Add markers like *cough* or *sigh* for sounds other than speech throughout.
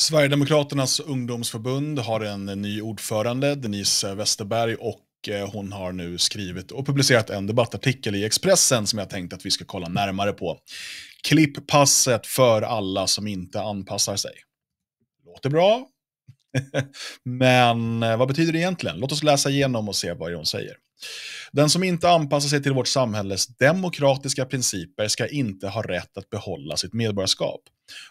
Sverigedemokraternas ungdomsförbund har en ny ordförande, Denise Westerberg, och eh, hon har nu skrivit och publicerat en debattartikel i Expressen som jag tänkte att vi ska kolla närmare på. Klipp passet för alla som inte anpassar sig. Låter bra, *laughs* men eh, vad betyder det egentligen? Låt oss läsa igenom och se vad hon säger. Den som inte anpassar sig till vårt samhälles demokratiska principer ska inte ha rätt att behålla sitt medborgarskap.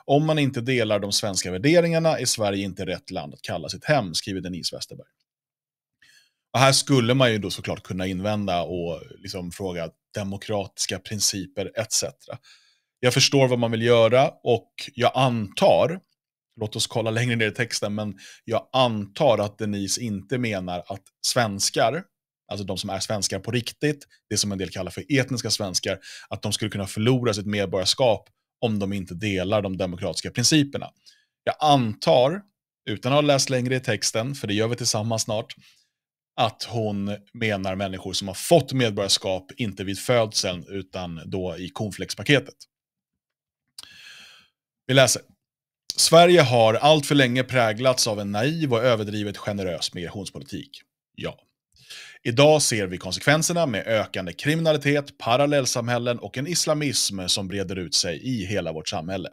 Om man inte delar de svenska värderingarna är Sverige inte rätt land att kalla sitt hem, skriver Denise Westerberg. Och här skulle man ju då såklart kunna invända och liksom fråga demokratiska principer etc. Jag förstår vad man vill göra och jag antar, låt oss kolla längre ner i texten, men jag antar att Denise inte menar att svenskar alltså de som är svenskar på riktigt, det som en del kallar för etniska svenskar, att de skulle kunna förlora sitt medborgarskap om de inte delar de demokratiska principerna. Jag antar, utan att ha läst längre i texten, för det gör vi tillsammans snart, att hon menar människor som har fått medborgarskap, inte vid födseln, utan då i konfliktspaketet. Vi läser. Sverige har alltför länge präglats av en naiv och överdrivet generös migrationspolitik. Ja, Idag ser vi konsekvenserna med ökande kriminalitet, parallellsamhällen och en islamism som breder ut sig i hela vårt samhälle.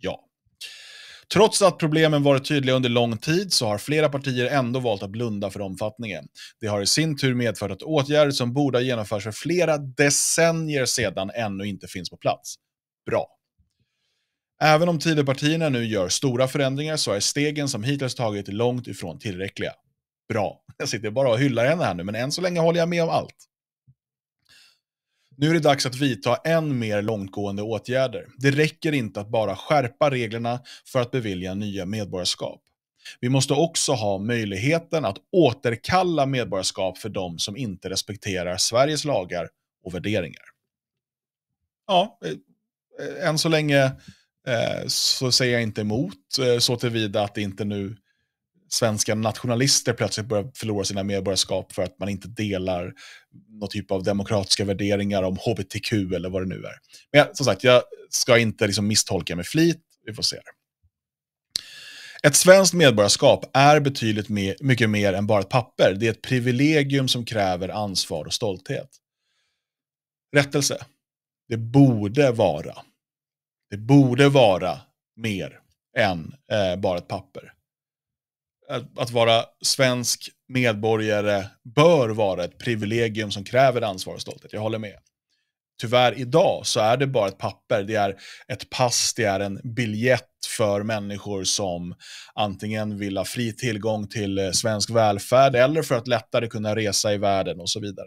Ja. Trots att problemen varit tydliga under lång tid så har flera partier ändå valt att blunda för omfattningen. Det har i sin tur medfört att åtgärder som borde ha genomförts för flera decennier sedan ännu inte finns på plats. Bra. Även om Tidöpartierna nu gör stora förändringar så är stegen som hittills tagit långt ifrån tillräckliga. Bra. Jag sitter bara och hyllar henne här nu, men än så länge håller jag med om allt. Nu är det dags att vidta än mer långtgående åtgärder. Det räcker inte att bara skärpa reglerna för att bevilja nya medborgarskap. Vi måste också ha möjligheten att återkalla medborgarskap för de som inte respekterar Sveriges lagar och värderingar. Ja, eh, eh, än så länge eh, så säger jag inte emot så tillvida att det inte nu svenska nationalister plötsligt börjar förlora sina medborgarskap för att man inte delar någon typ av demokratiska värderingar om hbtq eller vad det nu är. Men jag, som sagt, jag ska inte liksom misstolka med flit, vi får se. Ett svenskt medborgarskap är betydligt mer, mycket mer än bara ett papper. Det är ett privilegium som kräver ansvar och stolthet. Rättelse. Det borde vara. Det borde vara mer än eh, bara ett papper att, att, vara svensk medborgare bör vara ett privilegium som kräver ansvar och stolthet. Jag håller med. Tyvärr idag så är det bara ett papper, det är ett pass, det är en biljett för människor som antingen vill ha fri tillgång till eh, svensk välfärd eller för att lättare kunna resa i världen och så vidare.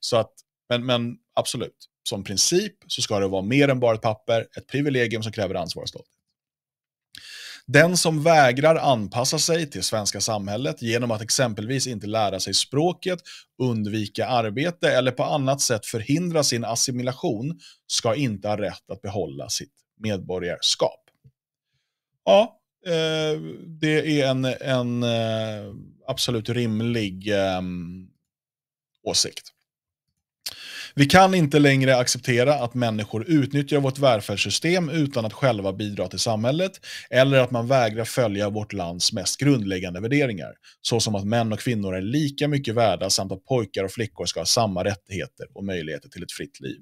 Så att, men, men absolut, som princip så ska det vara mer än bara ett papper, ett privilegium som kräver ansvar och stolthet. Den som vägrar anpassa sig till svenska samhället genom att exempelvis inte lära sig språket, undvika arbete eller på annat sätt förhindra sin assimilation ska inte ha rätt att behålla sitt medborgarskap. Ja, eh, det är en, en eh, absolut rimlig eh, åsikt. Vi kan inte längre acceptera att människor utnyttjar vårt välfärdssystem utan att själva bidra till samhället eller att man vägrar följa vårt lands mest grundläggande värderingar, såsom att män och kvinnor är lika mycket värda samt att pojkar och flickor ska ha samma rättigheter och möjligheter till ett fritt liv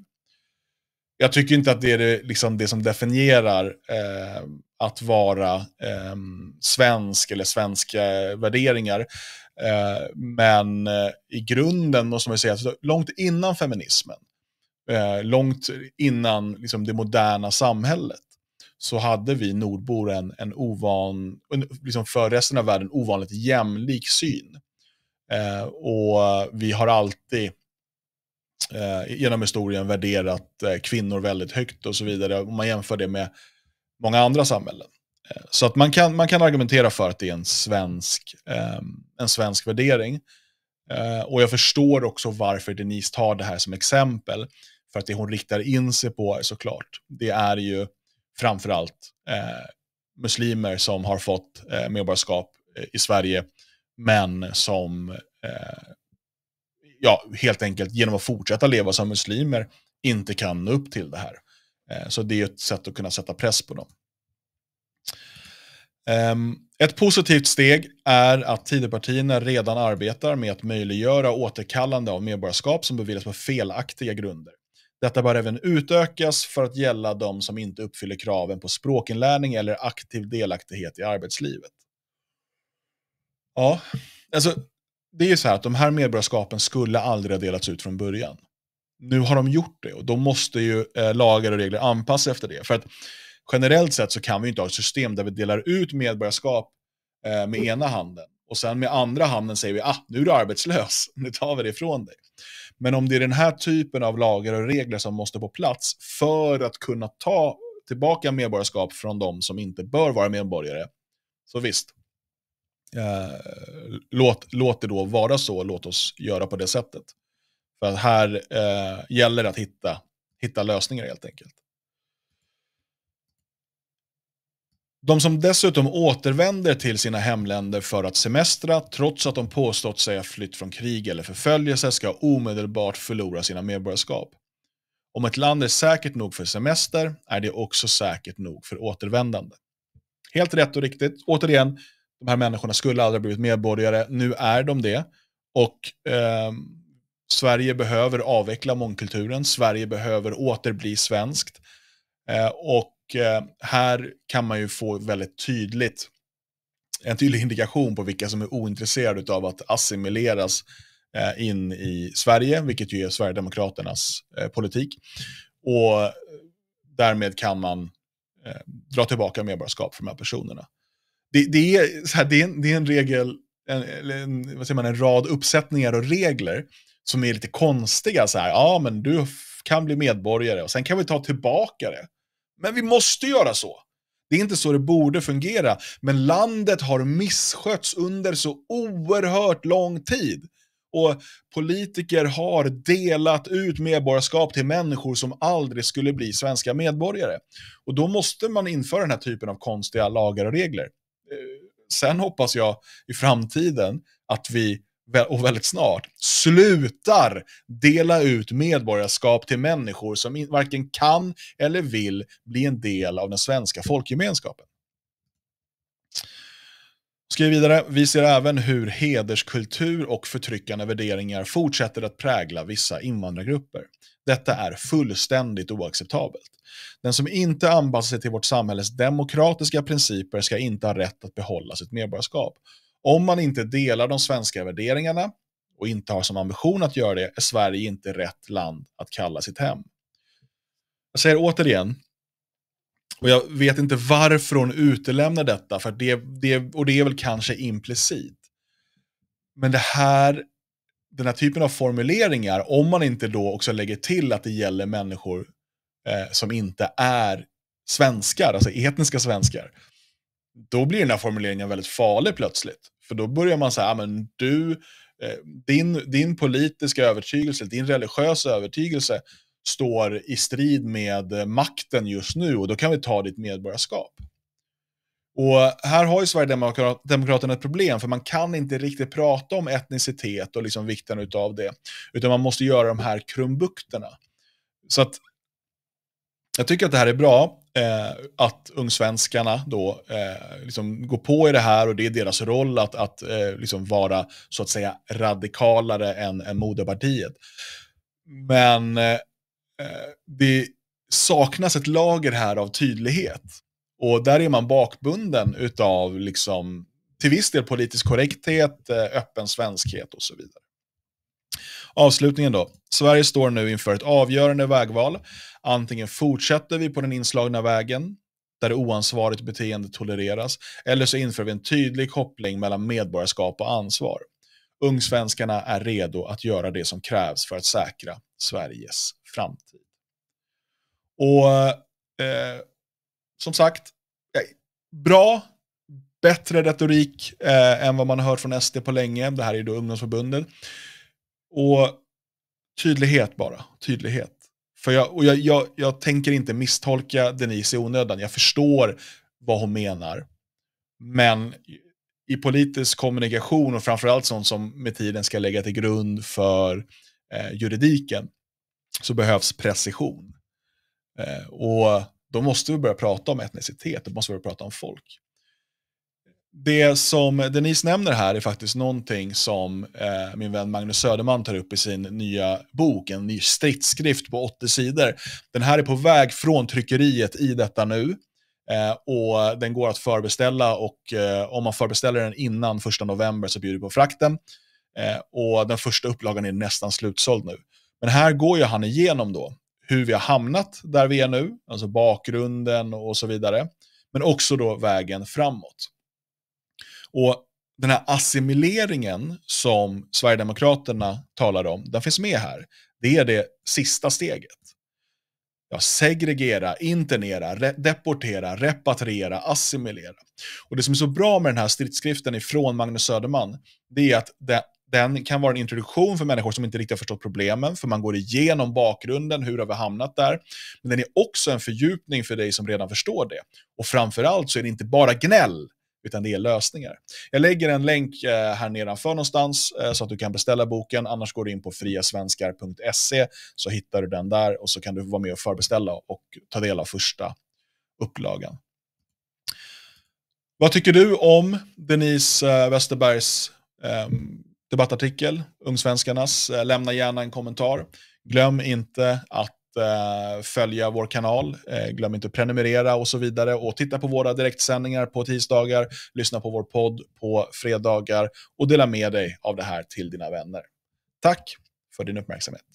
jag tycker inte att det är det, liksom det som definierar eh, att vara eh, svensk eller svenska värderingar. Eh, men eh, i grunden måste man säga att långt innan feminismen, eh, långt innan liksom, det moderna samhället, så hade vi nordbor en, en ovan, en, liksom för resten av världen ovanligt jämlik syn. Eh, och vi har alltid Eh, genom historien värderat eh, kvinnor väldigt högt och så vidare. Om man jämför det med många andra samhällen. Eh, så att man kan, man kan argumentera för att det är en svensk, ehm, en svensk värdering. och jag förstår också varför Denise tar det här som exempel. För att det hon riktar in sig på såklart, det är ju framförallt muslimer som har fått medborgarskap i Sverige, men som ja, helt enkelt genom att fortsätta leva som muslimer inte kan nå upp till det här. Eh, så det är ett sätt att kunna sätta press på dem. Ehm, ett positivt steg är att Tidöpartierna redan arbetar med att möjliggöra återkallande av medborgarskap som beviljas på felaktiga grunder. Detta bör även utökas för att gälla de som inte uppfyller kraven på språkinlärning eller aktiv delaktighet i arbetslivet. Ja, alltså det är så här att de här medborgarskapen skulle aldrig ha delats ut från början. Nu har de gjort det och då måste ju eh, lagar och regler anpassas efter det. För att generellt sett så kan vi inte ha ett system där vi delar ut medborgarskap eh, med ena handen och sen med andra handen säger vi att ah, nu är du arbetslös, *laughs* nu tar vi det ifrån dig. Men om det är den här typen av lagar och regler som måste på plats för att kunna ta tillbaka medborgarskap från de som inte bör vara medborgare, så visst, Eh, låt, låt det då vara så, låt oss göra på det sättet. För att här eh, gäller det att hitta, hitta lösningar helt enkelt. De som dessutom återvänder till sina hemländer för att semestra, trots att de påstått sig ha flytt från krig eller förföljelse, ska omedelbart förlora sina medborgarskap. Om ett land är säkert nog för semester är det också säkert nog för återvändande. Helt rätt och riktigt. Återigen, de här människorna skulle aldrig ha blivit medborgare. Nu är de det. Och eh, Sverige behöver avveckla mångkulturen. Sverige behöver åter bli svenskt. Eh, och eh, här kan man ju få väldigt tydligt en tydlig indikation på vilka som är ointresserade av att assimileras eh, in i Sverige, vilket ju är Sverigedemokraternas eh, politik. Och eh, därmed kan man dra tillbaka medborgarskap för de här personerna det, det, är, så här, det, är en, det är en regel, en, en, vad säger man, en rad uppsättningar och regler som är lite konstiga. Så här, ja, men du kan bli medborgare och sen kan vi ta tillbaka det. Men vi måste göra så. Det är inte så det borde fungera, men landet har misskötts under så oerhört lång tid. Och politiker har delat ut medborgarskap till människor som aldrig skulle bli svenska medborgare. Och då måste man införa den här typen av konstiga lagar och regler sen hoppas jag i framtiden att vi och väldigt snart slutar dela ut medborgarskap till människor som varken kan eller vill bli en del av den svenska folkgemenskapen. Skriv vidare, vi ser även hur hederskultur och förtryckande värderingar fortsätter att prägla vissa invandrargrupper. Detta är fullständigt oacceptabelt. Den som inte anpassar sig till vårt samhälles demokratiska principer ska inte ha rätt att behålla sitt medborgarskap. Om man inte delar de svenska värderingarna och inte har som ambition att göra det är Sverige inte rätt land att kalla sitt hem. Jag säger återigen, och jag vet inte varför hon utelämnar detta, för det, det, och det är väl kanske implicit. Men det här, den här typen av formuleringar, om man inte då också lägger till att det gäller människor eh, som inte är svenskar, alltså etniska svenskar, då blir den här formuleringen väldigt farlig plötsligt. För då börjar man säga, ah, men du, eh, din, din politiska övertygelse, din religiösa övertygelse står i strid med eh, makten just nu och då kan vi ta ditt medborgarskap. Och här har ju Sverigedemokraterna ett problem, för man kan inte riktigt prata om etnicitet och liksom vikten av det, utan man måste göra de här krumbukterna. Så att jag tycker att det här är bra, eh, att ungsvenskarna då eh, liksom går på i det här och det är deras roll att, att eh, liksom vara så att säga radikalare än, än moderpartiet. Men eh, Eh, det saknas ett lager här av tydlighet. Och där är man bakbunden utav liksom, till viss del politisk korrekthet, eh, öppen svenskhet och så vidare. Avslutningen då. Sverige står nu inför ett avgörande vägval. Antingen fortsätter vi på den inslagna vägen, där oansvarigt beteende tolereras, eller så inför vi en tydlig koppling mellan medborgarskap och ansvar. Ungsvenskarna är redo att göra det som krävs för att säkra Sveriges framtid. Och eh, som sagt, bra, bättre retorik eh, än vad man har hört från SD på länge. Det här är ju då ungdomsförbunden. Och tydlighet bara, tydlighet. För jag, och jag, jag, jag tänker inte misstolka Denise i onödan. Jag förstår vad hon menar. Men i politisk kommunikation och framförallt sånt som med tiden ska lägga till grund för eh, juridiken så behövs precision. Eh, och då måste vi börja prata om etnicitet, då måste vi börja prata om folk. Det som Denise nämner här är faktiskt någonting som eh, min vän Magnus Söderman tar upp i sin nya bok, en ny stridsskrift på 80 sidor. Den här är på väg från tryckeriet i detta nu. Eh, och Den går att förbeställa och eh, om man förbeställer den innan 1 november så bjuder vi på frakten. Eh, och Den första upplagan är nästan slutsåld nu. Men här går ju han igenom då hur vi har hamnat där vi är nu, alltså bakgrunden och så vidare. Men också då vägen framåt. Och den här assimileringen som Sverigedemokraterna talar om, den finns med här. Det är det sista steget ja, segregera, internera, re deportera, repatriera, assimilera. Och det som är så bra med den här stridsskriften ifrån Magnus Söderman, det är att det, den kan vara en introduktion för människor som inte riktigt har förstått problemen, för man går igenom bakgrunden, hur har vi hamnat där? Men den är också en fördjupning för dig som redan förstår det. Och framför allt så är det inte bara gnäll, utan det är lösningar. Jag lägger en länk eh, här nedanför någonstans eh, så att du kan beställa boken, annars går du in på friasvenskar.se så hittar du den där och så kan du vara med och förbeställa och ta del av första upplagan. Vad tycker du om Denise eh, Westerbergs ehm, debattartikel, Ungsvenskarnas? Lämna gärna en kommentar. Glöm inte att eh, följa vår kanal. Eh, glöm inte att prenumerera och så vidare och titta på våra direktsändningar på tisdagar, lyssna på vår podd på fredagar och dela med dig av det här till dina vänner. Tack för din uppmärksamhet.